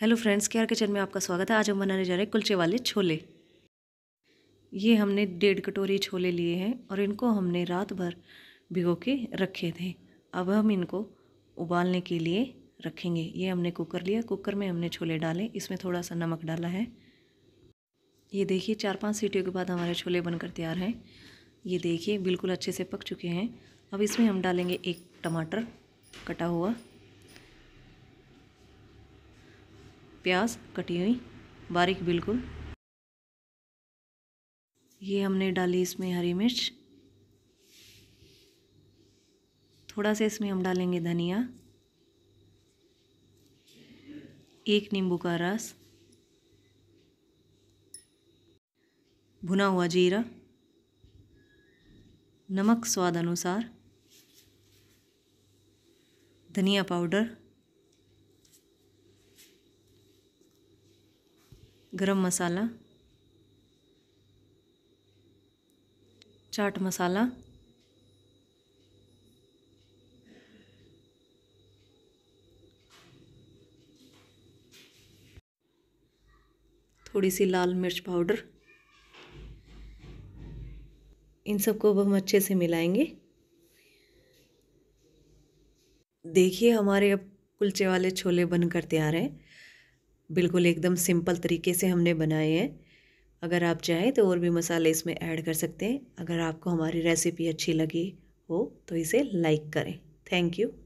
hello friends care kitchen में आपका स्वागत है आज हम बनाने जा रहे हैं कुलचे वाले छोले ये हमने डेढ़ कटोरी छोले लिए हैं और इनको हमने रात भर भिगो के रखे थे अब हम इनको उबालने के लिए रखेंगे ये हमने कुकर लिया कुकर में हमने छोले डाले इसमें थोड़ा सा नमक डाला है ये देखिए चार पाँच सीटियों के बाद हमारे छोले बनकर तैयार हैं ये देखिए बिल्कुल अच्छे से पक चुके हैं अब इसमें हम डालेंगे एक टमाटर कटा हुआ प्याज कटी हुई बारीक बिल्कुल ये हमने डाली इसमें हरी मिर्च थोड़ा सा इसमें हम डालेंगे धनिया एक नींबू का रस भुना हुआ जीरा नमक स्वाद अनुसार धनिया पाउडर गरम मसाला चाट मसाला थोड़ी सी लाल मिर्च पाउडर इन सबको अब हम अच्छे से मिलाएंगे देखिए हमारे अब कुलचे वाले छोले बनकर तैयार हैं बिल्कुल एकदम सिंपल तरीके से हमने बनाए हैं अगर आप चाहें तो और भी मसाले इसमें ऐड कर सकते हैं अगर आपको हमारी रेसिपी अच्छी लगी हो तो इसे लाइक करें थैंक यू